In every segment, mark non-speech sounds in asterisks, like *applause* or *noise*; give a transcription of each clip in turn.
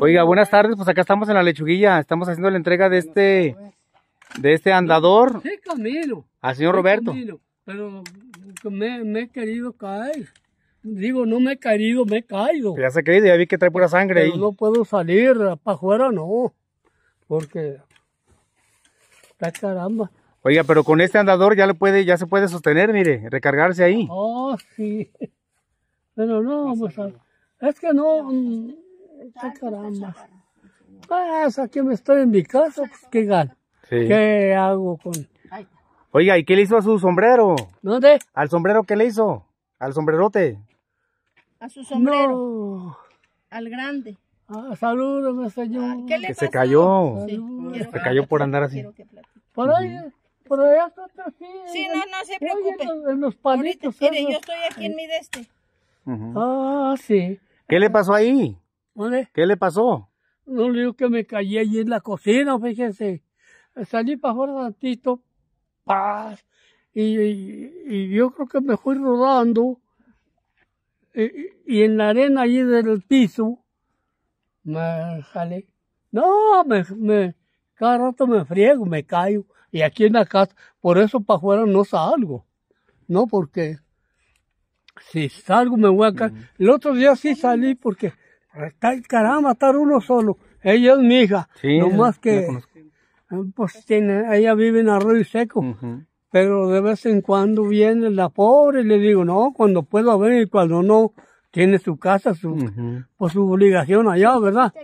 Oiga, buenas tardes, pues acá estamos en la lechuguilla, estamos haciendo la entrega de este de este andador. Sí, Camilo. Al señor Roberto. Camilo, pero me, he querido caer. Digo, no me he caído, me he caído. Ya se ha caído, ya vi que trae pura sangre pero No puedo salir, para afuera no, porque ah, caramba. Oiga, pero con este andador ya le puede, ya se puede sostener, mire, recargarse ahí. Oh, sí. Pero no, pues, es que no, mm, ¡Ah, caramba! Ah, aquí me estoy en mi casa, pues qué ¿Qué hago con...? Oiga, ¿y qué le hizo a su sombrero? ¿Dónde? ¿Al sombrero qué le hizo? ¿Al sombrerote? A su sombrero. No. Al grande. Ah, salúdame, señor. ¿Qué le que se cayó. se cayó por andar así. Por ahí, por allá está así. Sí, no, no se preocupe. mire, yo estoy aquí en mi deste. Ah, sí. ¿Qué le pasó ahí? ¿Qué le pasó? No le digo que me caí allí en la cocina, fíjense. Salí para afuera tantito, paz, y, yo creo que me fui rodando, y, en la arena allí del piso, me jalé. No, me, cada rato me friego, me caigo. Y aquí en la casa, por eso para afuera no salgo. No, porque si salgo me voy a caer. El otro día sí salí porque Está el caramba, estar uno solo. Ella es mi hija. no más que. Eh, pues tiene, ella vive en arroz Seco. Pero de vez en cuando viene la pobre y le digo, no, cuando puedo venir y cuando no, tiene su casa, su, pues, su obligación allá, ¿verdad?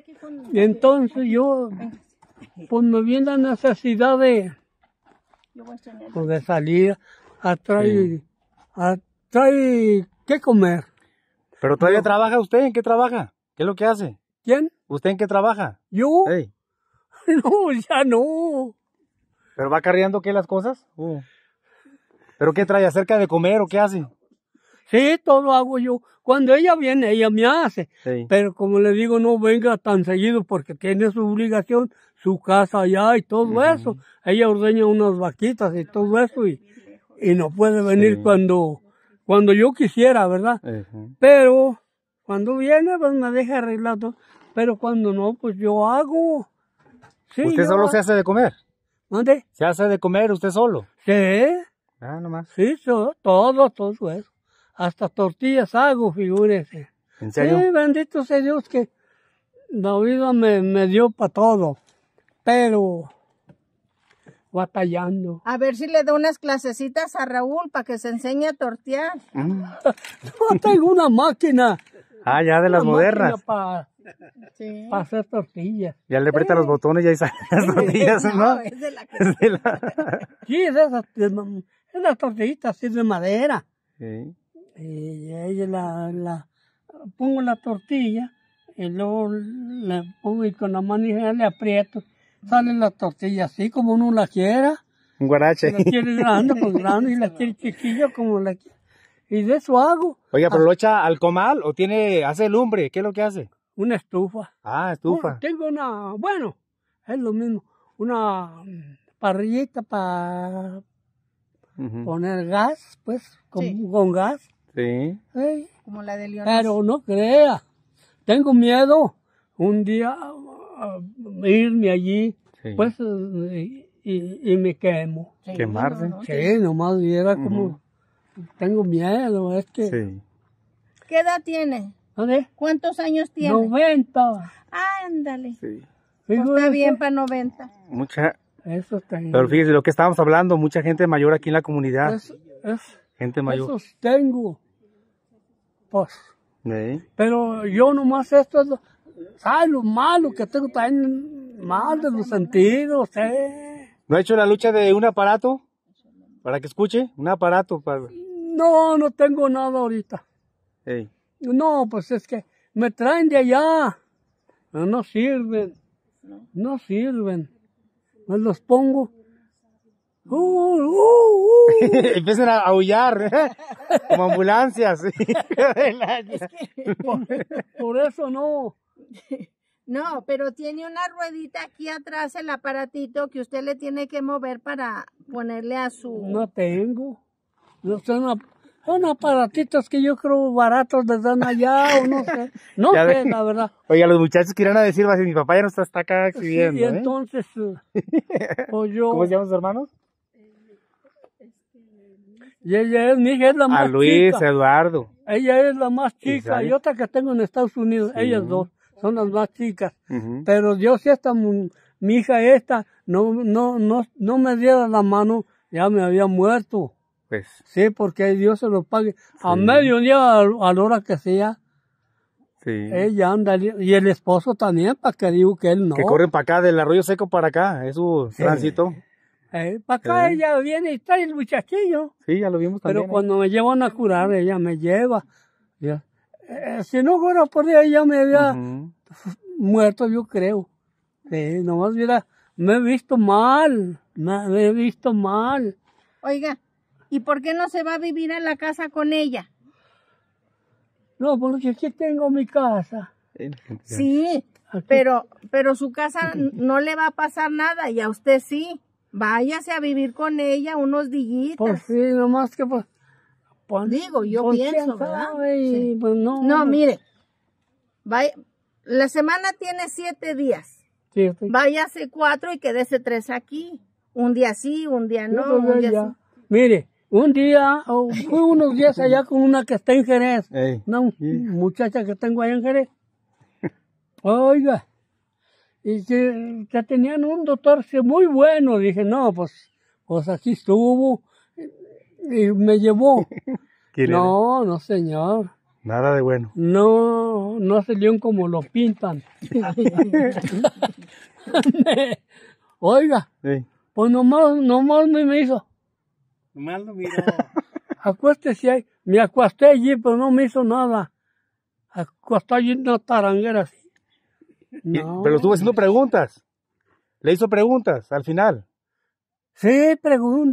Y entonces yo, pues me viene la necesidad de, pues de salir a traer, a traer qué comer. ¿Pero todavía trabaja usted? ¿En qué trabaja? ¿Qué es lo que hace? ¿Quién? ¿Usted en qué trabaja? ¿Yo? *laughs* No, ya no. ¿Pero va carriando qué las cosas? Oh. ¿Pero qué trae acerca de comer o qué hace? Sí, todo lo hago yo. Cuando ella viene, ella me hace. Pero como le digo, no venga tan seguido porque tiene su obligación, su casa allá y todo eso. Ella ordeña unas vaquitas y todo eso y, y no puede venir cuando, cuando yo quisiera, ¿verdad? Pero cuando viene, pues me deja arreglado. Pero cuando no, pues yo hago. ¿Usted solo se hace de comer? ¿Dónde? ¿Se hace de comer usted solo? Sí. Ah, nomás. Sí, yo, todo, todo eso. Hasta tortillas hago, figúrese. ¿En serio? Sí, bendito sea Dios que la vida me, dio para todo. Pero batallando. A ver si le da unas clasecitas a Raúl para que se enseñe a tortear. *laughs* no tengo una máquina. Ah, ya de las modernas. Para hacer tortillas. Ya le aprieta los botones y ahí salen las *laughs* tortillas, ¿no? Es de la... Es *laughs* sí, es de esas, así de madera. Sí. Y ella la, la, pongo la tortilla y luego la pongo y con la manija le aprieto. Sale la tortilla así como uno la quiera. Un guarache. Si la quiere grande, con pues, *laughs* grande, y la quiere chiquillo, como la quiera. Y de eso hago. Oiga, pero lo echa al comal o tiene, hace lumbre, ¿qué es lo que hace? Una estufa. Ah, estufa. tengo una, bueno, es lo mismo, una mm, parrillita para poner gas, pues, con, gas. Sí. sí. Como la de Pero no crea, tengo miedo un día ah, irme allí, pues, y, me quemo. ¿Quemarse? Sí, nomás viera como tengo miedo, es que... Sí. ¿Qué edad tiene? ¿Dónde? ¿Cuántos años tiene? 90. Ándale. Sí. Pues pues está bien para 90. Mucha... Eso está bien. Pero fíjese, lo que estábamos hablando, mucha gente mayor aquí en la comunidad. Es, es, gente mayor. Esos tengo. Pues. Pero yo nomás esto es... Lo, malo que tengo también? Mal de los sentidos, eh. ¿No ha hecho la lucha de un aparato? Para que escuche, un aparato para... No, no tengo nada ahorita. No, pues es que me traen de allá. No sirven. No sirven. Me los pongo. Uh, uh, uh. *laughs* Empiezan a aullar, ¿eh? como ambulancias. *laughs* por, eso no. No, pero tiene una ruedita aquí atrás el aparatito que usted le tiene que mover para ponerle a su... No tengo. Son, aparatitos que yo creo baratos les dan allá o no sé. No *laughs* sé, la verdad. oye los muchachos que irán a decir, mi papá ya no está, acá exhibiendo. Sí, ¿eh? y entonces, *laughs* yo... ¿Cómo se llaman sus hermanos? Y ella es, mi hija es la ah, más a Luis, Eduardo. Ella es la más chica. Y, otra que tengo en Estados Unidos, ellas dos son las más chicas. Pero Dios si esta, mi hija esta, no, no, no, no me diera la mano, ya me había muerto. Pues. Sí, porque Dios se lo pague. A medio día, a la hora que sea. Ella anda, y el esposo también, para que digo que él no. Que corren para acá, del arroyo seco para acá, es su tránsito. Eh, para acá ¿Eh? ella viene y trae el muchachillo. Sí, ya lo vimos también. Pero ¿eh? cuando me llevan a curar, ella me lleva. si no fuera por ella, ella me había muerto, yo creo. Eh, nomás mira, me he visto mal, me, he visto mal. Oiga, ¿Y por qué no se va a vivir a la casa con ella? No, porque aquí tengo mi casa. Sí, pero, pero su casa no le va a pasar nada y a usted sí. Váyase a vivir con ella unos días. Pues sí, nomás que pues... pues Digo, yo pues, pienso, ¿verdad? Pues, no, mire, la semana tiene siete días. Váyase cuatro y quédese tres aquí. Un día sí, un día no, Mire, un día, fui unos días allá con una que está en Jerez, una muchacha que tengo allá en Jerez. Oiga, y que, tenían un doctor muy bueno. Dije, no, pues, pues aquí estuvo y me llevó. *laughs* no, no, señor. Nada de bueno. No, no salió como lo pintan. *laughs* *laughs* oiga, sí. pues nomás, nomás me hizo no lo miró. *laughs* Acuéstese ahí. Me acosté allí, pero no me hizo nada. Acosté allí en una taranguera así. Pero estuvo haciendo preguntas. Le hizo preguntas al final. Sí,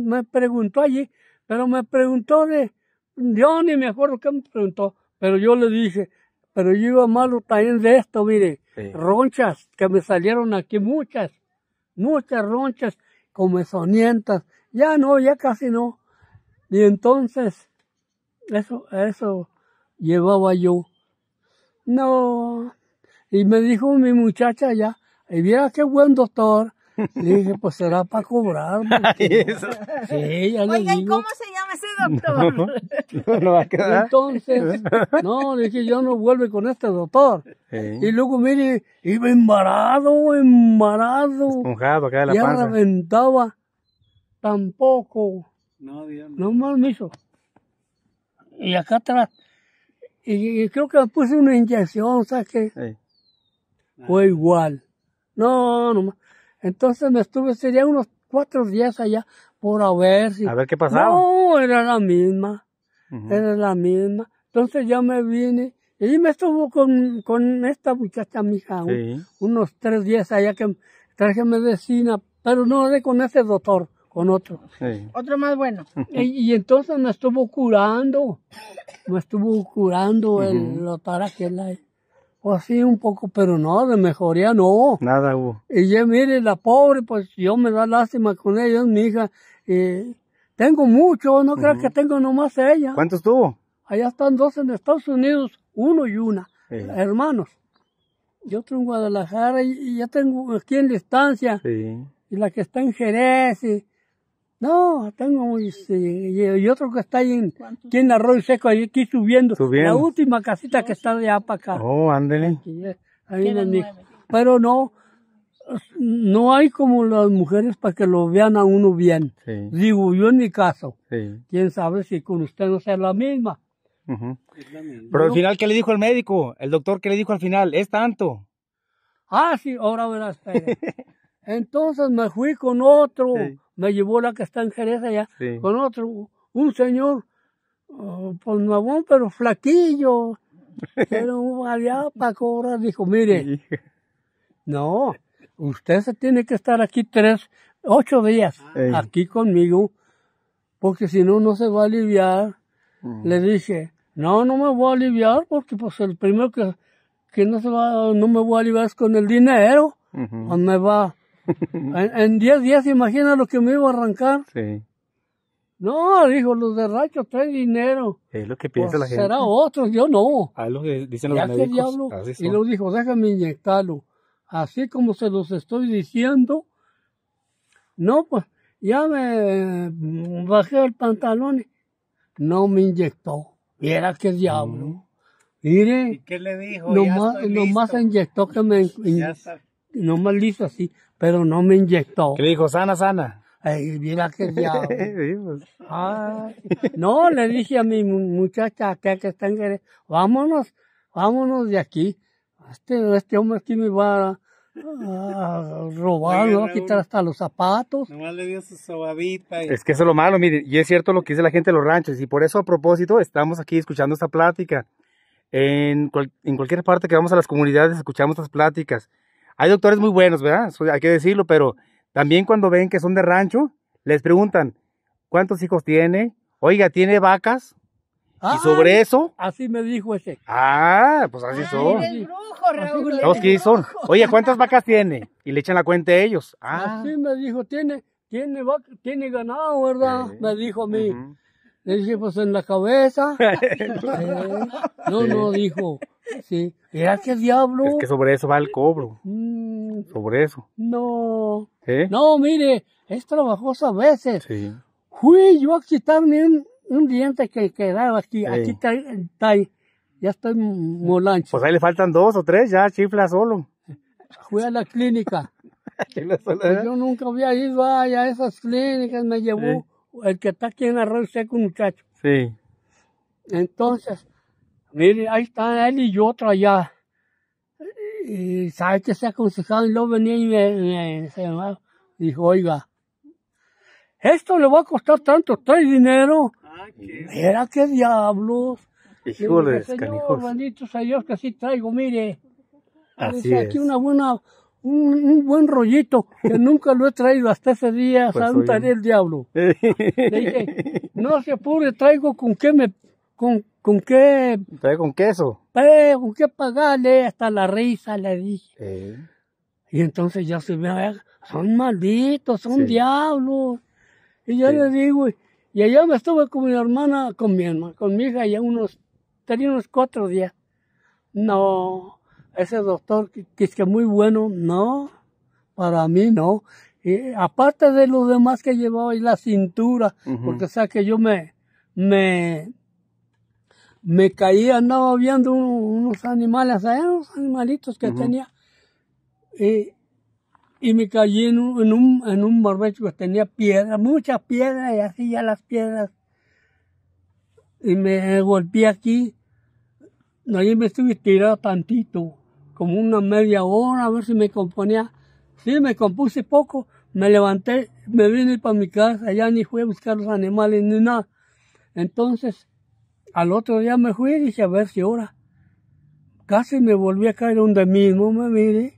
me preguntó allí, pero me preguntó de. Yo ni me acuerdo qué me preguntó, pero yo le dije, pero yo iba malo también de esto, mire, ronchas que me salieron aquí, muchas, muchas ronchas comezonientas ya no, ya casi no. Y entonces, eso, eso llevaba yo. No. Y me dijo mi muchacha ya, y viera qué buen doctor. Le dije, pues será para cobrar. *laughs* sí, ya le Oiga, ¿y cómo se llama ese doctor? no, no va a quedar. Entonces, no, dije, yo no vuelvo con este doctor. Y luego, mire, iba embarado, embarado. Esponjado acá de la Ya reventaba tampoco. No, no. me hizo. Y acá atrás. Y, creo que me puse una inyección, o sea ah. Fue igual. No, no más Entonces me estuve, sería unos cuatro días allá por a ver si... A ver qué pasaba. No, era la misma. Era la misma. Entonces ya me vine. Y me estuvo con, con esta muchacha, mija, unos tres días allá que traje medicina, pero no de con ese doctor con otro. Sí. Otro más bueno. *laughs* Y, entonces me estuvo curando, me estuvo curando el lotara que la... o pues así un poco, pero no, de mejoría no. Nada hubo. Y ya mire, la pobre, pues yo me da lástima con ella, es mi hija. tengo mucho, no creo que tengo nomás ella. ¿Cuántos tuvo? Allá están dos en Estados Unidos, uno y una, hermanos. y otro en Guadalajara y, ya tengo aquí en la estancia. Y la que está en Jerez no, tengo este, y otro que está ahí en, Arroyo Seco, ahí aquí subiendo. La última casita que está allá para acá. Oh, ándele. Eh, ahí Pero no, no hay como las mujeres para que lo vean a uno bien. Digo, yo en mi caso. Quién sabe si con usted no sea la misma. Pero al final, ¿qué le dijo el médico? El doctor, ¿qué le dijo al final? Es tanto. Ah, sí, ahora verás. *laughs* Entonces me fui con otro me llevó la que está en Jerez allá, con otro, un señor, oh, pues por nuevo pero flaquillo, *laughs* pero variado para cobrar. dijo, mire, no, usted se tiene que estar aquí tres, ocho días, aquí conmigo, porque si no, no se va a aliviar. Le dije, no, no me voy a aliviar, porque pues el primero que, que no se va, no me voy a aliviar es con el dinero, uh me va *laughs* en 10 días, imagina lo que me iba a arrancar. Sí. No, dijo, los de traen dinero. Es lo que piensa pues, la gente. Será otro, yo no. Ah, lo ya diablo, ah, Y lo dijo, déjame inyectarlo. Así como se los estoy diciendo. No, pues ya me mm, bajé el pantalón. No me inyectó. Mira qué diablo. Mm. Mire. ¿Y qué le dijo? Nomás, ya inyectó que me. Ya no mal así, pero no me inyectó. ¿Qué le dijo? Sana, sana. Ay, mira que *laughs* pues. no, le dije a mi muchacha que está en Jerez, vámonos, vámonos de aquí. Este, este hombre aquí me va a, robar, me va a quitar hasta los zapatos. Nomás le dio su sobadita. Es que eso es lo malo, mire, y es cierto lo que dice la gente de los ranchos, y por eso a propósito estamos aquí escuchando esta plática. En, en cualquier parte que vamos a las comunidades escuchamos estas pláticas hay doctores muy buenos, ¿verdad? Hay que decirlo, pero también cuando ven que son de rancho, les preguntan, ¿cuántos hijos tiene? Oiga, ¿tiene vacas? y sobre eso. Así me dijo ese. Ah, pues así son. El Raúl. son. Oye, ¿cuántas vacas tiene? Y le echan la cuenta a ellos. Ah. Así me dijo, tiene, tiene, vaca, tiene ganado, ¿verdad? Me dijo a mí. Le dije, pues en la cabeza. *laughs* Eh, no, no, dijo. Sí. Mira qué diablo. Es que sobre eso va el cobro. Mm. sobre eso. No. No, mire, es trabajoso a veces. Sí. Fui yo a quitarme un, diente que quedaba aquí. Aquí está, está, ya estoy molancho. Pues ahí le faltan dos o tres, ya chifla solo. Fui a la clínica. *laughs* Pues ¿eh? yo nunca había ido a esas clínicas, me llevó el que está aquí en Arroyo Seco, muchacho. Sí. Entonces, mire, ahí está él y yo otra allá. Y sabe que se aconsejado y luego venía y me, llamaba. Ah", dijo, oiga, esto le va a costar tanto, trae dinero. Ah, qué... Mira qué diablos. Señor, bendito sea Dios que sí traigo, mire. Así es. aquí una buena un, buen rollito que *laughs* nunca lo he traído hasta ese día, pues el diablo. Le dije, no se apure, traigo con qué me, con, con qué... Traigo con queso. con qué pagarle, hasta la risa le dije. Eh. Y entonces ya se ve, son malditos, son diablos. Y yo le digo, y allá me estuve con mi hermana, con mi hermana, con mi hija, ya unos, tenía unos cuatro días. No, ese doctor que, es que muy bueno, no, para mí no. aparte de los demás que llevaba y la cintura, porque o sea que yo me, me, me caí, andaba viendo unos animales, unos animalitos que tenía, y, me caí en un, en un, barbecho que tenía piedra, mucha piedra, y así ya las piedras, y me golpeé aquí, ahí me estuve tirado tantito, como una media hora, a ver si me componía. Sí, me compuse poco, me levanté, me vine para mi casa, ya ni fui a buscar los animales ni nada. Entonces, al otro día me fui y dije, a ver si ahora. Casi me volví a caer donde mismo, me mire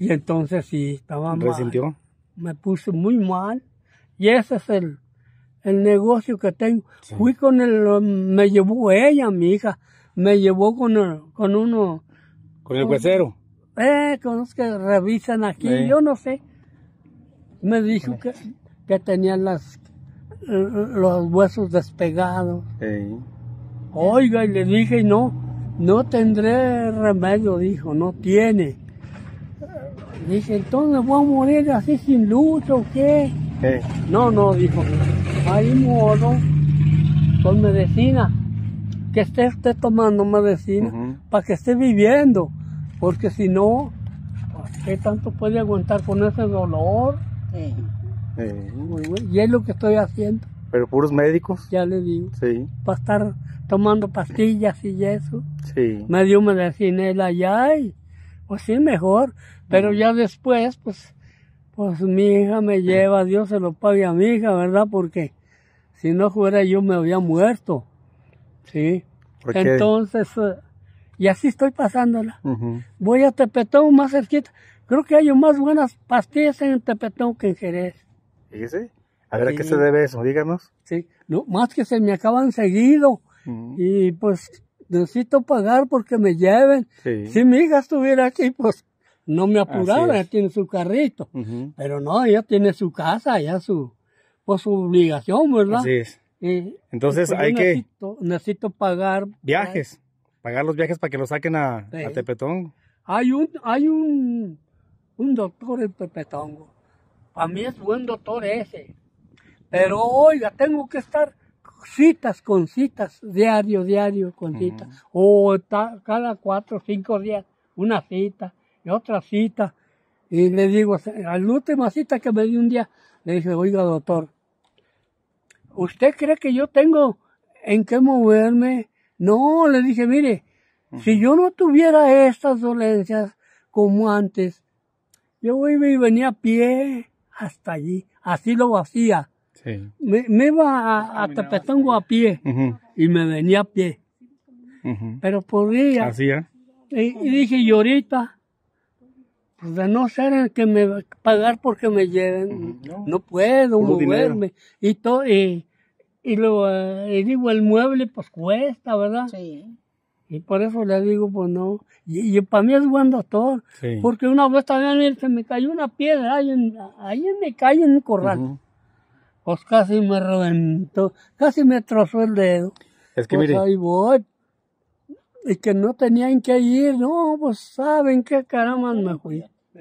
Y entonces sí, estaba mal. ¿Resintió? Me puse muy mal. Y ese es el, el negocio que tengo. Fui con el, me llevó ella, mi hija, me llevó con, con uno, ¿Con el huesero? Eh, con los que revisan aquí, yo no sé. Me dijo que, que tenían las, los huesos despegados. Oiga, y le dije, no, no tendré remedio, dijo, no tiene. Dije, entonces voy a morir así sin luz o qué. No, no, dijo, ahí modo con medicina que esté tomando medicina para que esté viviendo, porque si no, ¿qué tanto puede aguantar con ese dolor? Y es lo que estoy haciendo. Pero puros médicos. Ya le digo. Sí. Para estar tomando pastillas y eso. Sí. Me dio medicina él allá y pues sí, mejor. Pero ya después, pues, pues mi hija me lleva, Dios se lo pague a mi hija, ¿verdad? Porque si no fuera yo me había muerto. Sí. Entonces, eh, y así estoy pasándola. Voy a Tepetón más cerquita. Creo que hay más buenas pastillas en Tepetón que en Jerez. Fíjese. A ver, ¿a qué se debe eso? Díganos. Sí, no, más que se me acaban seguido. Y pues necesito pagar porque me lleven. Si mi hija estuviera aquí, pues no me apuraba, ella tiene su carrito. Pero no, ella tiene su casa, ya su, pues su obligación, ¿verdad? Así es. Entonces pues hay que... Necesito pagar... Viajes, pagar los viajes para que lo saquen a, Tepetongo Hay un, hay un, doctor en Tepetongo. Para mí es buen doctor ese. Pero oiga, tengo que estar citas con citas, diario, diario con citas. O cada cuatro cinco días una cita y otra cita. Y le digo, a la última cita que me di un día, le dije, oiga doctor, ¿usted cree que yo tengo en qué moverme? No, le dije, mire, si yo no tuviera estas dolencias como antes, yo iba y venía a pie hasta allí, así lo hacía. Sí. Me, me, iba a, a a pie y me venía a pie. Pero por día y, y, dije, y ahorita pues, de no ser que me pagar porque me lleven, no, puedo moverme. Y, todo y, y, lo, eh, digo, el mueble pues cuesta, ¿verdad? Sí. Y por eso le digo, pues no. Y, para mí es buen doctor. Sí. Porque una vez también se me cayó una piedra ahí en, ahí en mi calle, en un corral. Pues casi me reventó, casi me trozó el dedo. Es que pues, mire. voy, y que no tenían que ir, no, pues saben qué caramba me fui.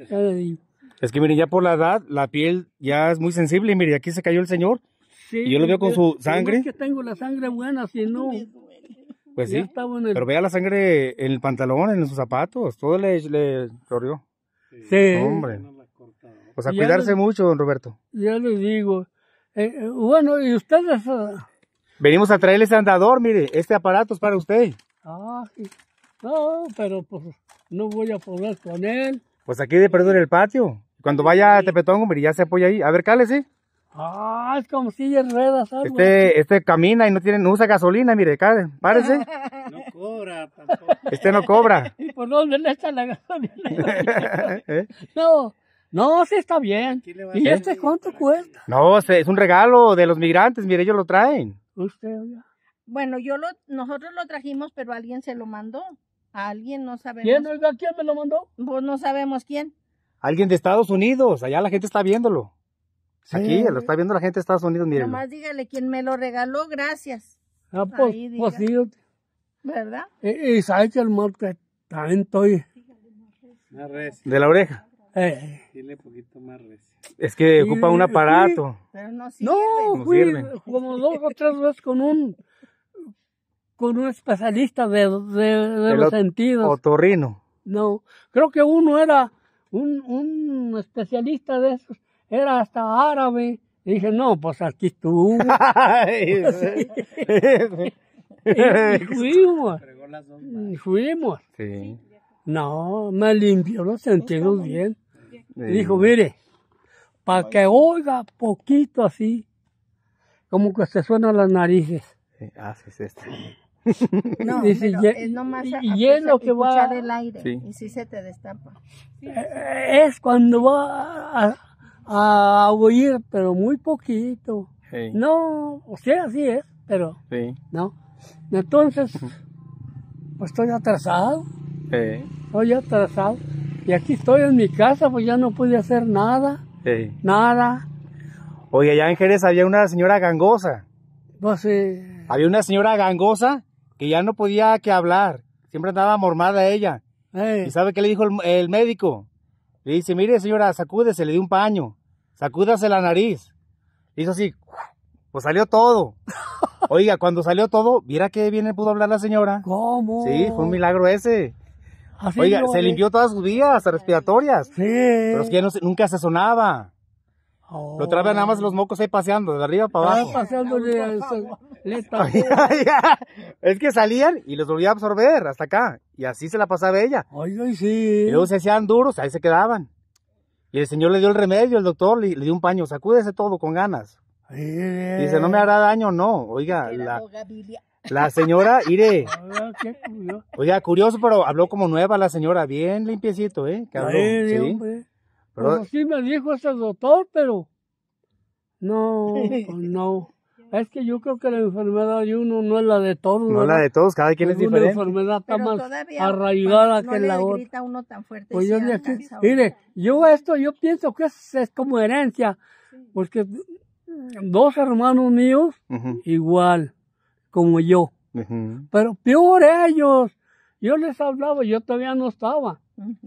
Ya le digo. Es que mire, ya por la edad, la piel ya es muy sensible, mire, aquí se cayó el señor. Sí, y yo lo veo con su sangre. Es que tengo la sangre buena, si no. Pues sí. Pero vea la sangre en el pantalón, en sus zapatos, todo le, le corrió. Sí. Hombre. O sea, cuidarse mucho, don Roberto. Ya les digo. Eh, eh, bueno, y ustedes. Ah, Venimos a traerle traerles andador, mire, este aparato es para usted. Ah, no, pero pues no voy a poder con él. Pues aquí de en el patio. Cuando vaya a Tepetongo, mire, ya se apoya ahí. A ver, ¿sí? Ah, es como si de ruedas. ¿sabes? Este, este camina y no tiene, usa gasolina, mire, cale, párese. *laughs* No cobra tampoco. Este no cobra. *laughs* ¿Y por dónde le está la gasolina? *laughs* ¿Eh? No, no, sí está bien. ¿Y este cuánto cuesta? No, es un regalo de los migrantes, mire, ellos lo traen. Usted, bueno, yo lo, nosotros lo trajimos, pero alguien se lo mandó. A alguien no sabemos. ¿Quién, oiga, quién me lo mandó? Pues no sabemos quién. Alguien de Estados Unidos, allá la gente está viéndolo. Aquí lo está viendo la gente de Estados Unidos, miren. más dígale quién me lo regaló, gracias. Ah, pues, pues sí. ¿Verdad? Y, eh, eh, que el que también estoy... ¿De la oreja? Eh. eh. poquito más res. Es que ocupa un aparato. Pero no sirve. No, como dos o tres veces con un con un especialista de, los sentidos. Otorrino. No, creo que uno era un, especialista de esos, era hasta árabe. Y dije, no, pues aquí estuvo. *laughs* *laughs* y, fuimos. fuimos. Sí. No, me limpió los sentidos bien. Dijo, mire, para que oiga poquito así, como que se suenan las narices. Ah, sí, no, *laughs* es nomás y, es lo que va aire y si se te destapa. Eh, eh, es cuando va a, huir, pero muy poquito. No, o sea, así es, pero no. Entonces, pues estoy atrasado. Estoy atrasado. Y aquí estoy en mi casa, pues ya no pude hacer nada. Nada. Oye, allá en Jerez había una señora gangosa. Pues sí. Eh, había una señora gangosa y ya no podía que hablar, siempre andaba mormada ella. ¿Y sabe qué le dijo el, médico? Le dice, mire señora, sacúdese, le di un paño, sacúdase la nariz. y hizo así, pues salió todo. *laughs* Oiga, cuando salió todo, mira que bien pudo hablar la señora. ¿Cómo? Sí, fue un milagro ese. Oiga, se eh. limpió todas sus vías respiratorias. Sí. Pero es que no, nunca se sonaba. Lo nada más los mocos ahí paseando, de arriba para ah, abajo. *laughs* Es que salían y los volvía a absorber hasta acá. Y así se la pasaba ella. Ay, ay, sí. Y luego se hacían duros, ahí se quedaban. Y el señor le dio el remedio, el doctor le, dio un paño, sacúdese todo con ganas. y Dice, no me hará daño, no. Oiga, la, señora, iré. *laughs* Ah, Oiga, curioso, pero habló como nueva la señora, bien limpiecito, ¿eh? Pues sí me dijo ese doctor, pero no, *laughs* pues no. Es que yo creo que la enfermedad de uno no es la de todos. No es la de todos, cada quien es, es diferente. enfermedad está más arraigada que la otra. uno tan fuerte pues yo mire, yo esto, yo pienso que es, como herencia, porque dos hermanos míos igual como yo. Pero peor ellos. Yo les hablaba, yo todavía no estaba,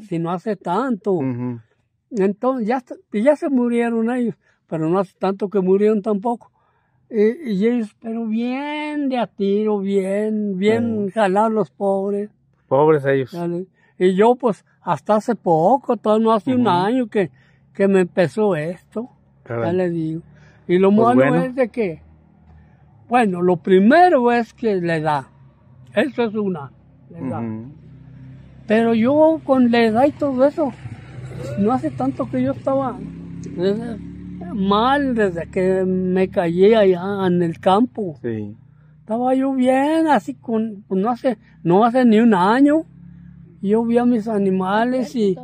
si no hace tanto. Entonces, ya, ya se murieron ellos, pero no hace tanto que murieron tampoco. Y, ellos, pero bien de a tiro, bien, bien jalados los pobres. Pobres ellos. Y yo, pues, hasta hace poco, todo no hace un año que, que me empezó esto. Ya le digo. Y lo pues malo bueno. es de que, bueno, lo primero es que le da. Eso es una, Pero yo con la edad y todo eso, no hace tanto que yo estaba mal desde que me callé allá en el campo. Estaba yo bien, así con, pues, no hace, no hace ni un año. Yo vi a mis animales y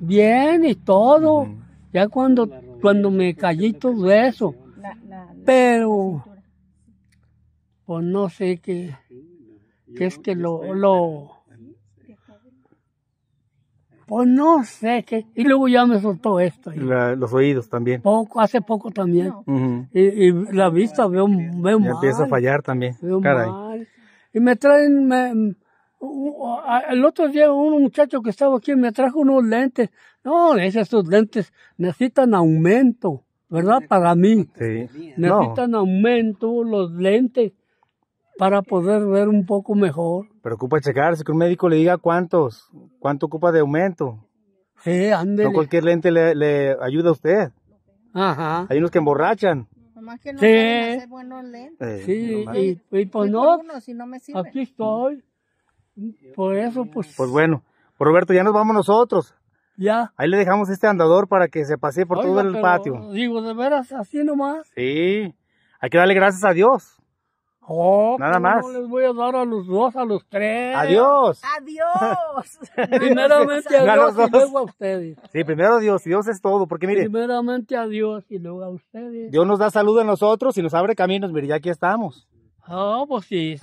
bien y todo. Ya cuando, cuando me callé y todo eso. Pero, pues no sé qué, qué es que lo pues no sé qué. Y luego ya me soltó esto. los oídos también. Poco, hace poco también. y, la vista veo, veo empieza a fallar también. Veo Y me traen, el otro día un muchacho que estaba aquí me trajo unos lentes. No, esos lentes necesitan aumento, ¿verdad? Para mí. Necesitan aumento los lentes para poder ver un poco mejor. preocupa checarse, que un médico le diga cuántos, cuánto ocupa de aumento. Sí, ande. No cualquier lente le, ayuda a usted. Ajá. Hay unos que emborrachan. que no sí. buenos lentes. Eh, sí, y, pues no, aquí estoy. Por eso, pues... Pues bueno, pues Roberto, ya nos vamos nosotros. Ya. Ahí le dejamos este andador para que se pasee por todo el patio. Digo, de veras, así nomás. Sí. Hay que darle gracias a Dios. Oh, Nada más. les voy a dar a los dos, a los tres. Adiós. Adiós. *laughs* primeramente a, Dios y luego a ustedes. Sí, primero a Dios. Dios es todo. Porque mire. Primeramente a Dios y luego a ustedes. Dios nos da salud a nosotros y nos abre caminos. Mire, ya aquí estamos. Ah, pues sí.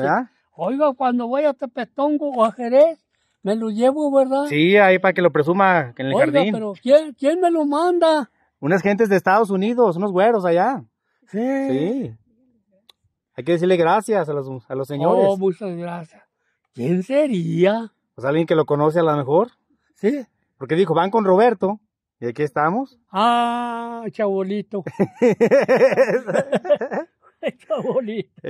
Oiga, cuando voy a Tepetongo o a Jerez, me lo llevo, ¿verdad? Sí, ahí para que lo presuma en el Oiga, jardín. pero ¿quién, ¿quién me lo manda? Unas gentes de Estados Unidos, unos güeros allá. Sí. Sí. Hay que decirle gracias a los, a los señores. Oh, muchas gracias. ¿Quién sería? Pues alguien que lo conoce a lo mejor. Sí. Porque dijo, van con Roberto. Y aquí estamos. *laughs* Ah, chabolito. *laughs* *laughs* chabolito.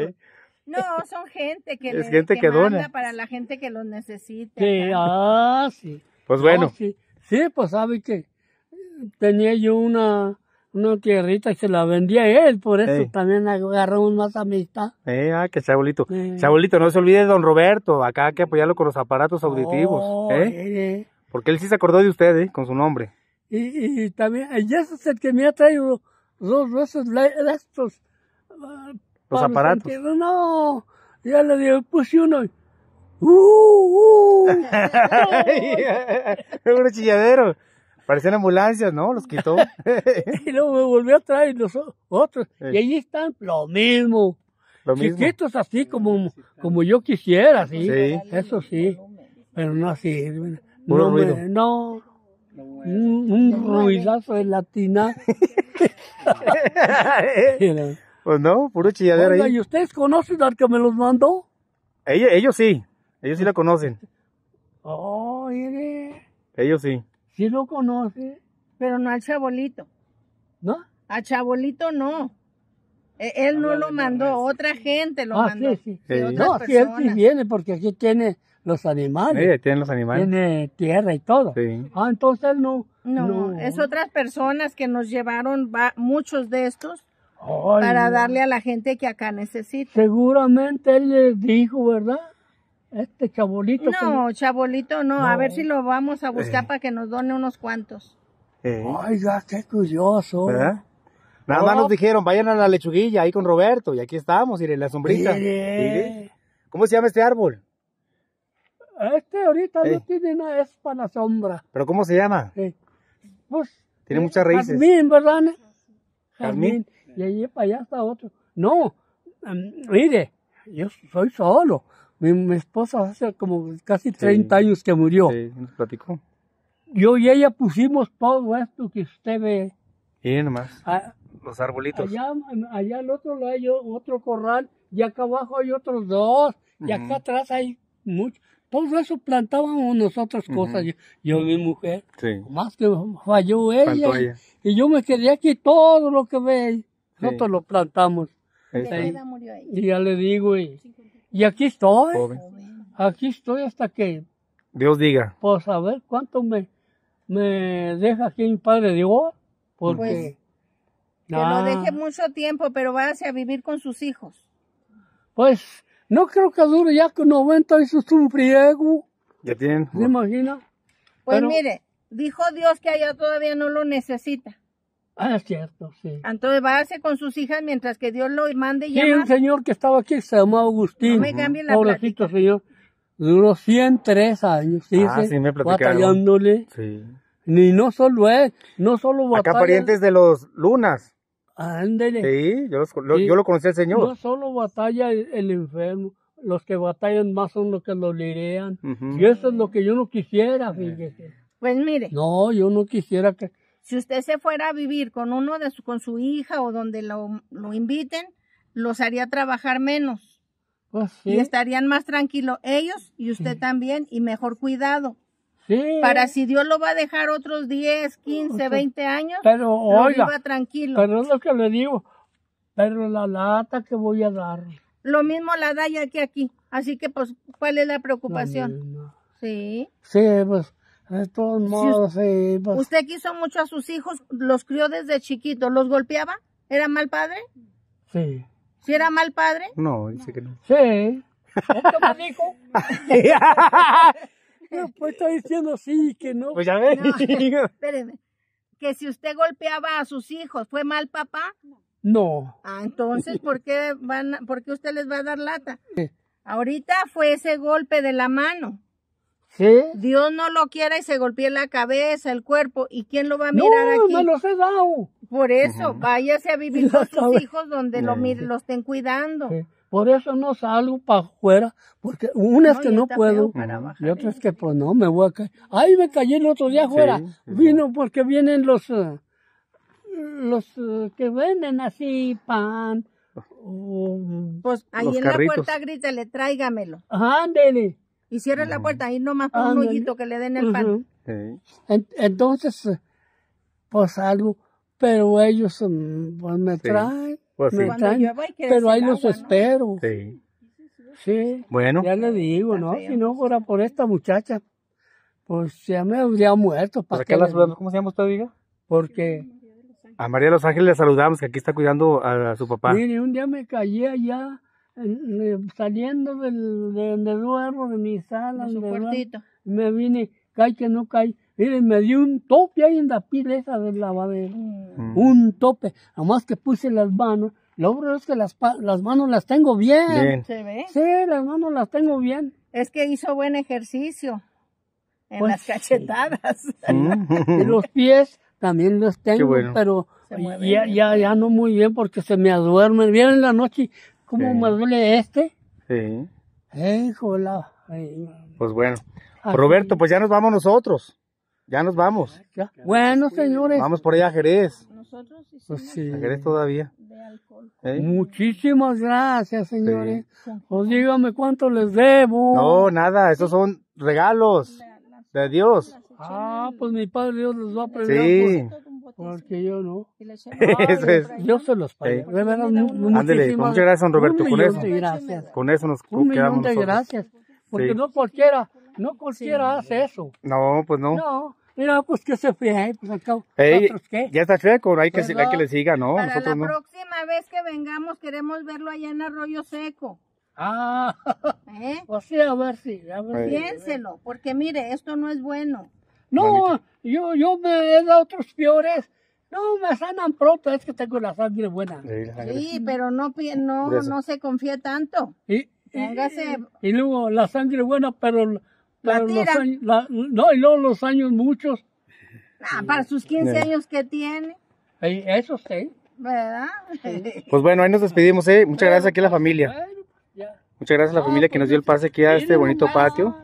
No, son gente que, es gente que, para la gente que los necesita. Sí, ah, sí. Pues bueno. sí. sí. pues sabe que tenía yo una una tierrita que la vendía él, por eso también agarró un más amistad. Eh, ah, que chabolito. chabulito, no se olvide de don Roberto, acá hay que apoyarlo con los aparatos oh, auditivos. eh. Porque él sí se acordó de usted, eh, con su nombre. Y, y, y también, ya es el que me ha traído dos veces estos. Ah, los aparatos. no, ya le digo, puse uno. ¡Uh! uh, *laughs* *laughs* chilladero. Parecían ambulancias, ¿no? Los quitó. *laughs* y luego me volvió a traer los otros. Y allí están lo mismo. Lo Chiquitos así como, como yo quisiera, sí. sí. Eso sí. Pero no así. no, no. Un, ruidazo de latina. *laughs* pues no, puro chilladero ahí. ¿Y ustedes conocen al que me los mandó? Ellos, sí. Ellos sí la conocen. Oh, Ellos sí. Sí lo conoce. Pero no al chabolito. ¿No? Al chabolito no. E-, él no lo mandó, otra gente lo mandó. Ah, sí. sí. No, aquí él sí viene porque aquí tiene los animales. Sí, tiene los animales. Tiene tierra y todo. Sí. Ah, entonces él no, no. es otras personas que nos llevaron muchos de estos para darle a la gente que acá necesita. Seguramente él les dijo, ¿verdad? este chabolito. No, chabolito no. a ver si lo vamos a buscar eh. para que nos done unos cuantos. Ay, eh. ya, qué curioso. Nada más oh. nos dijeron, vayan a la lechuguilla ahí con Roberto, y aquí estamos, y la sombrita. ¿Cómo se llama este árbol? Este ahorita no eh. tiene nada, es para la sombra. ¿Pero cómo se llama? Sí. Pues, tiene muchas raíces. Jazmín, ¿verdad? Jazmín. Y allí para allá está otro. No, mm, mire, yo soy solo. Mi, esposa hace como casi 30 años que murió. Sí, nos platicó. Yo y ella pusimos todo esto que usted ve. Y nomás. más. Ah, los arbolitos. Allá, allá al otro lado hay otro corral, y acá abajo hay otros dos, y acá atrás hay mucho. Todo eso plantábamos nosotros cosas, yo, yo, mi mujer. Más que falló ella, Y, yo me quedé aquí todo lo que ve, nosotros lo plantamos. Y ya le digo, y y aquí estoy. Aquí estoy hasta que. Dios diga. Pues saber cuánto me, me deja aquí mi padre Dios. Porque. no pues, deje mucho tiempo, pero váyase a vivir con sus hijos. Pues no creo que dure ya que 90 y es un friego. Ya tiene. imagina? Pues mire, dijo Dios que allá todavía no lo necesita. Ah, es cierto, sí. Entonces váyase con sus hijas mientras que Dios lo mande y Sí, un señor que estaba aquí se llamaba Agustín. No me cambien la Pobrecito señor. Duró 103 años, sí, ah, sí, me batallándole. Sí. Ni no solo es, no solo batalla. Acá parientes de los lunas. Ándele. Sí, yo, lo, conocí al señor. No solo batalla el, enfermo, los que batallan más son los que lo lirean. Y eso es lo que yo no quisiera, eh. fíjese. Pues mire. No, yo no quisiera que si usted se fuera a vivir con uno de su, con su hija o donde lo, lo inviten, los haría trabajar menos. Ah, y estarían más tranquilos ellos y usted también y mejor cuidado. Sí. Para si Dios lo va a dejar otros 10, 15, 20 años, pero oiga, tranquilo. Pero es lo que le digo, pero la lata que voy a dar. Lo mismo la da ya que aquí, así que pues, ¿cuál es la preocupación? sí. Sí, pues de todos modos, pues. usted, quiso mucho a sus hijos, los crió desde chiquitos, ¿los golpeaba? ¿Era mal padre? Sí. ¿Si era mal padre? No, dice que no. Sí. ¿Esto *laughs* pues estoy diciendo sí que no. Pues ya ves. *laughs* Que si usted golpeaba a sus hijos, ¿fue mal papá? No. Ah, entonces, ¿por qué, van, ¿por qué usted les va a dar lata? Ahorita fue ese golpe de la mano. Dios no lo quiera y se golpee la cabeza, el cuerpo. ¿Y quién lo va a mirar aquí? No, me los he dado. Por eso, vaya váyase a vivir *laughs* con sus hijos donde lo lo, lo, estén cuidando. Por eso no salgo para afuera, porque una es que no puedo y otra es que pues no, me voy a caer. Ay, me caí el otro día afuera. Vino porque vienen los, eh, los eh, que venden así pan. Oh. Mm, pues ahí en la puerta grítale le tráigamelo y cierren la mm. puerta ahí nomás por un hoyito que le den el pan. Entonces, eh, pues algo, pero ellos mm, pues, me traen, pues me traen pero ahí los espero. Sí. bueno. ya le digo, ¿no? Si no fuera por esta muchacha, pues ya me habría muerto. ¿Para, qué la saludamos? ¿Cómo se llama usted, diga? Porque... A María de los Ángeles le saludamos, que aquí está cuidando a, su papá. Mire, un día me caí allá eh, saliendo del, de donde duermo, de mi sala, me vine, cae que no cae. Miren, me dio un tope ahí en la pila esa del lavadero. Mm. Un tope. Además que puse las manos. Lo bueno es que las, las manos las tengo bien. ¿Se ve? Sí, las manos las tengo bien. Es que hizo buen ejercicio. En pues las cachetadas. Mm. *laughs* los pies también los tengo, pero ya, ya, ya no muy bien porque se me aduermen. bien en la noche ¿Cómo me duele este. Sí. Híjola. Pues bueno. Ah, Roberto, pues ya nos vamos nosotros. Ya nos vamos. Bueno, señores. Vamos por allá a Jerez. Nosotros y pues sí. Jerez todavía. ¿Eh? Muchísimas gracias, señores. Pues dígame cuánto les debo. No, nada, esos son regalos de Dios. Ah, pues mi Padre Dios los va a Sí. Pues. Porque yo no. *laughs* eso Yo se los pago. Pues, pues, muchas gracias, Roberto, con eso. nos Muchas gracias. Porque no cualquiera, no cualquiera hace eso. No, pues no. No. Mira, pues que se pues, Ya está seco hay que, que le siga, ¿no? la próxima vez que vengamos queremos verlo allá en Arroyo Seco. Ah, ¿Eh? *laughs* o sea, a ver si, Piénselo, porque mire, esto no es bueno. No, yo, yo me he dado otros peores. No, me sanan pronto, es que tengo la sangre buena. Sí, pero no, no, no se confía tanto. Y, luego la sangre buena, pero, los años, no, y luego los años muchos. Ah, para sus 15 años que tiene. Eso sí. ¿Verdad? Pues bueno, ahí nos despedimos, ¿eh? Muchas gracias aquí a la pues, familia. Muchas gracias a la familia que pues nos dio el pase aquí a este bonito ah, patio.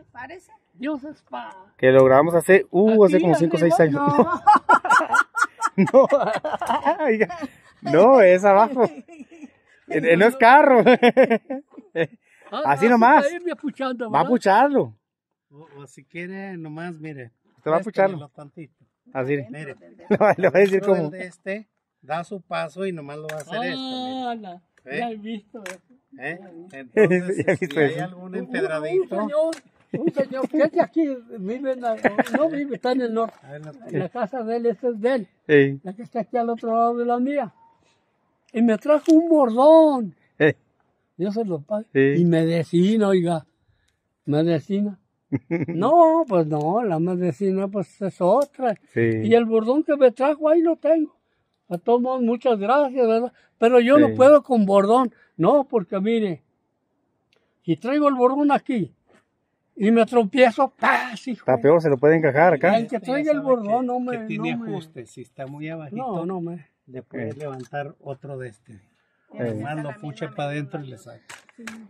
Que lo grabamos hace, uh, hace como 5 o 6 años. No. *laughs* *laughs* no. es abajo. Eh, eh, no, es carro. *laughs* Ah, así ah, nomás. Va a pucharlo. O, si quiere, nomás, mire. Usted va a pucharlo. Así, ah, mire. Le voy a decir como Este da su paso y nomás lo va a hacer esto. No. ¿Eh? Ya he visto eso. ¿Eh? Entonces, si hay algún empedradito, un señor que es aquí, vive no vive, está en el norte. Ah, la casa de él, es de él. La que está aquí al otro lado de la mía. Y me trajo un bordón. Yo se lo pago. Y medicina, oiga. Medicina. *laughs* No, pues no, la medicina pues es otra. Y el bordón que me trajo ahí lo tengo. A todos muchas gracias, ¿verdad? Pero yo no puedo con bordón. No, porque mire, si traigo el bordón aquí, y me tropiezo, ¡paz, Está peor, se lo puede encajar acá. El que traiga el bordón, no me... Que tiene no ajuste, si está muy abajito, no, no me... le puedes eh. levantar otro de este. Más lo pucha para adentro y le saca.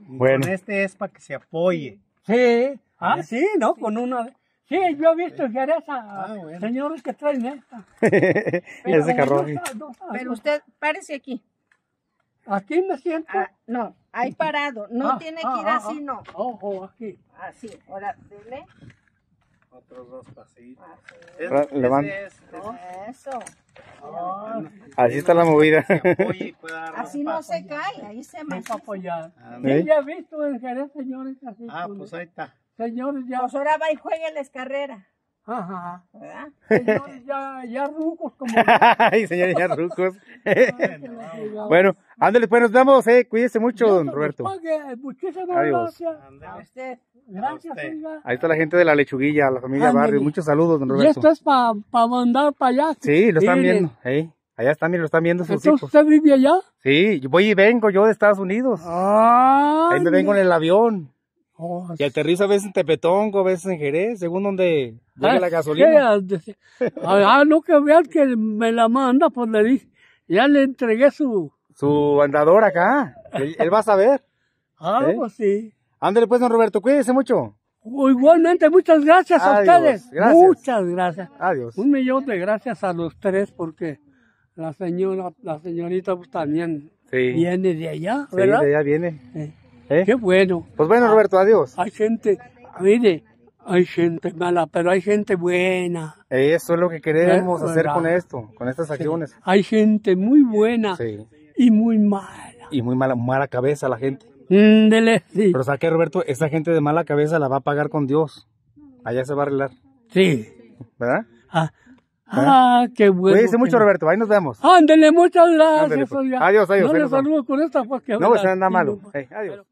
bueno. Con este es para que se apoye. Sí, ah, ¿Eh? sí, ¿no? Con una... Sí, yo he visto que ah, señores que traen esta. Ese *laughs* carro. Pero usted, párese aquí. Aquí me siento. Ah, no, Ahí parado, no ah, tiene ah, que ir ah, así, no. Ojo, aquí. Así, ahora, dele. Otros dos pasitos. Levanta. Eso. así está la movida. Así no se cae, ahí se a apoyar. ¿Eh? ya he visto en Jerez, señores, Ah, pues ahí está. Señores, ya. Pues ahora va y juegue la escarrera. Ajá. Señores ya, ya rucos como. *laughs* Ay, señores ya rucos. bueno, ándale, pues nos vemos, eh. Cuídese mucho, don Roberto. Muchísimas gracias. A usted. Gracias, Ahí está la gente de la lechuguilla, la familia Barrio. Muchos saludos, don Roberto. Y esto es para mandar para allá. Sí, lo están viendo. ahí, Allá están, miren, lo están viendo sus ¿Entonces ¿Usted vive allá? Sí, yo voy y vengo yo de Estados Unidos. Ah. Ahí me vengo en el avión. Oh, y aterriza a veces en Tepetongo, a veces en Jerez, según donde llega ah, la gasolina. ah, no que vean que me la manda, pues le dije, ya le entregué su... Su andador acá, él, va a saber. *laughs* Ah, ¿Eh? pues sí. Ándale pues, don Roberto, cuídese mucho. Igualmente, muchas gracias a ustedes. Muchas gracias. Adiós. Un millón de gracias a los tres porque la señora, la señorita pues, también viene de allá, ¿verdad? Sí, de allá viene. ¿Eh? Qué bueno. Pues bueno, ah, Roberto, adiós. Hay gente, mire, hay gente mala, pero hay gente buena. Eso es lo que queremos ¿Eh? hacer con esto, con estas acciones. Hay gente muy buena y muy mala. Y muy mala, mala cabeza la gente. Dele, sí. Pero saque Roberto, esa gente de mala cabeza la va a pagar con Dios. Allá se va a arreglar. Sí. ¿Verdad? Ah, ah qué bueno. Cuídense mucho, Roberto. Ahí nos vemos. Ándele, muchas gracias. Pues. Adiós, adiós. No le saludo con esta pues, No, se nada malo. adiós.